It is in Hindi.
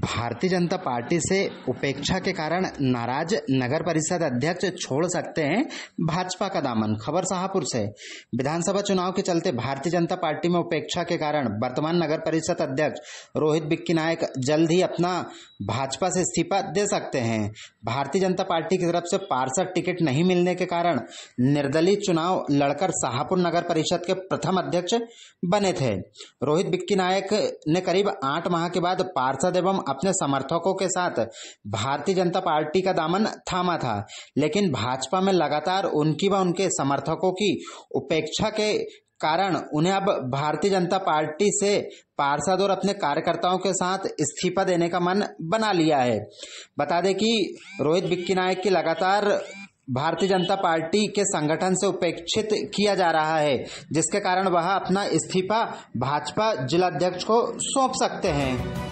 भारतीय जनता पार्टी से उपेक्षा के कारण नाराज नगर परिषद अध्यक्ष छोड़ सकते हैं भाजपा का दामन खबर शाहपुर से विधानसभा चुनाव के चलते भारतीय जनता पार्टी में उपेक्षा के कारण वर्तमान नगर परिषद अध्यक्ष रोहित बिक्की नायक जल्द ही अपना भाजपा से इस्तीफा दे सकते हैं भारतीय जनता पार्टी की तरफ से पार्षद टिकट नहीं मिलने के कारण निर्दलीय चुनाव लड़कर शाहपुर नगर परिषद के प्रथम अध्यक्ष बने थे रोहित बिक्की नायक ने करीब आठ माह के बाद पार्षद एवं अपने समर्थकों के साथ भारतीय जनता पार्टी का दामन थामा था लेकिन भाजपा में लगातार उनकी व उनके समर्थकों की उपेक्षा के कारण उन्हें अब भारतीय जनता पार्टी से पार्षद और अपने कार्यकर्ताओं के साथ इस्तीफा देने का मन बना लिया है बता दें कि रोहित बिक्की नायक की लगातार भारतीय जनता पार्टी के संगठन से उपेक्षित किया जा रहा है जिसके कारण वह अपना इस्तीफा भाजपा जिलाध्यक्ष को सौंप सकते हैं